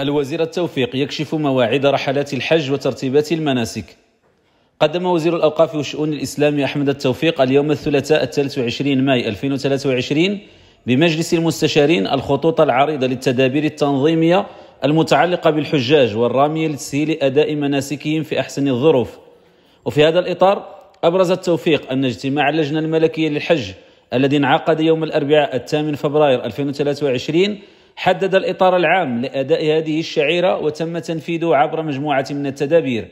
الوزير التوفيق يكشف مواعيد رحلات الحج وترتيبات المناسك قدم وزير الأوقاف والشؤون الإسلامي أحمد التوفيق اليوم الثلاثاء الثالث وعشرين ماي 2023 بمجلس المستشارين الخطوط العريضة للتدابير التنظيمية المتعلقة بالحجاج والرامية لتسهيل أداء مناسكهم في أحسن الظروف وفي هذا الإطار أبرز التوفيق أن اجتماع اللجنة الملكية للحج الذي انعقد يوم الأربعاء الثامن فبراير 2023 حدد الإطار العام لأداء هذه الشعيرة وتم تنفيذه عبر مجموعة من التدابير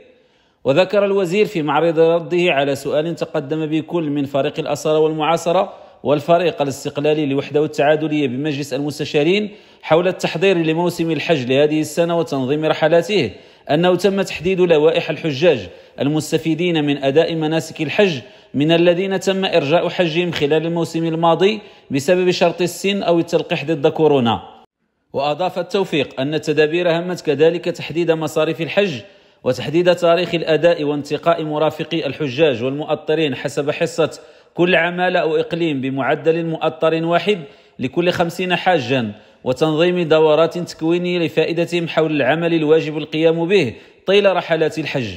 وذكر الوزير في معرض رده على سؤال تقدم به كل من فريق الأسرة والمعاصرة والفريق الاستقلالي للوحدة والتعادلية بمجلس المستشارين حول التحضير لموسم الحج لهذه السنة وتنظيم رحلاته أنه تم تحديد لوائح الحجاج المستفيدين من أداء مناسك الحج من الذين تم إرجاء حجهم خلال الموسم الماضي بسبب شرط السن أو التلقيح ضد كورونا وأضاف التوفيق أن التدابير همت كذلك تحديد مصاريف الحج وتحديد تاريخ الأداء وانتقاء مرافقي الحجاج والمؤطرين حسب حصة كل عمالة أو إقليم بمعدل مؤطر واحد لكل خمسين حاجا وتنظيم دورات تكوينية لفائدتهم حول العمل الواجب القيام به طيل رحلات الحج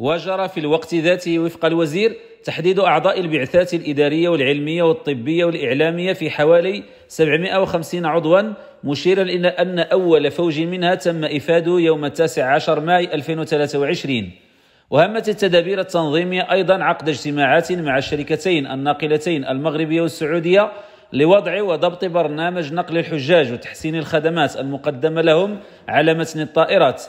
وجرى في الوقت ذاته وفق الوزير تحديد أعضاء البعثات الإدارية والعلمية والطبية والإعلامية في حوالي 750 عضوا مشيرا إلى أن أول فوج منها تم إفاده يوم 19 ماي 2023 وهمت التدابير التنظيمية أيضا عقد اجتماعات مع الشركتين الناقلتين المغربية والسعودية لوضع وضبط برنامج نقل الحجاج وتحسين الخدمات المقدمة لهم على متن الطائرات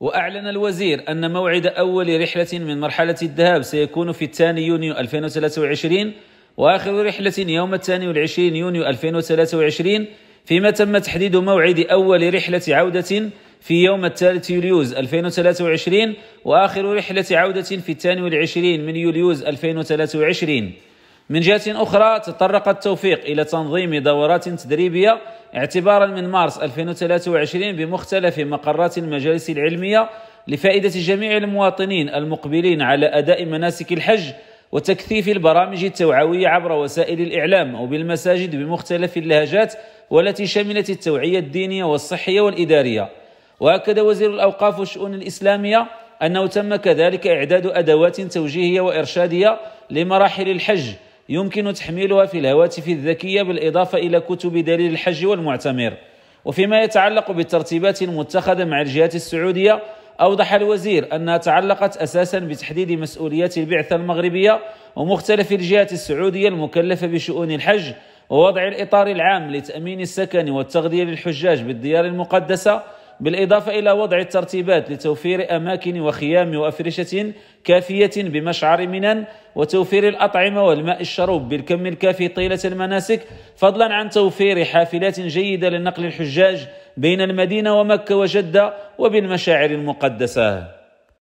وأعلن الوزير أن موعد أول رحلة من مرحلة الذهاب سيكون في الثاني يونيو 2023 وآخر رحلة يوم الثاني والعشرين يونيو 2023 فيما تم تحديد موعد أول رحلة عودة في يوم الثالث يوليوز 2023 وآخر رحلة عودة في الثاني والعشرين من يوليوز 2023 من جهة أخرى تطرق التوفيق إلى تنظيم دورات تدريبية اعتبارا من مارس 2023 بمختلف مقرات المجالس العلمية لفائدة جميع المواطنين المقبلين على أداء مناسك الحج وتكثيف البرامج التوعوية عبر وسائل الإعلام أو بالمساجد بمختلف اللهجات والتي شملت التوعية الدينية والصحية والإدارية وأكد وزير الأوقاف والشؤون الإسلامية أنه تم كذلك إعداد أدوات توجيهية وإرشادية لمراحل الحج يمكن تحميلها في الهواتف الذكية بالإضافة إلى كتب دليل الحج والمعتمر وفيما يتعلق بالترتيبات المتخذة مع الجهات السعودية أوضح الوزير أنها تعلقت أساسا بتحديد مسؤوليات البعثة المغربية ومختلف الجهات السعودية المكلفة بشؤون الحج ووضع الإطار العام لتأمين السكن والتغذية للحجاج بالديار المقدسة بالإضافة إلى وضع الترتيبات لتوفير أماكن وخيام وأفرشة كافية بمشعر منن وتوفير الأطعمة والماء الشرب بالكم الكافي طيلة المناسك فضلا عن توفير حافلات جيدة لنقل الحجاج بين المدينة ومكة وجدة وبالمشاعر المقدسة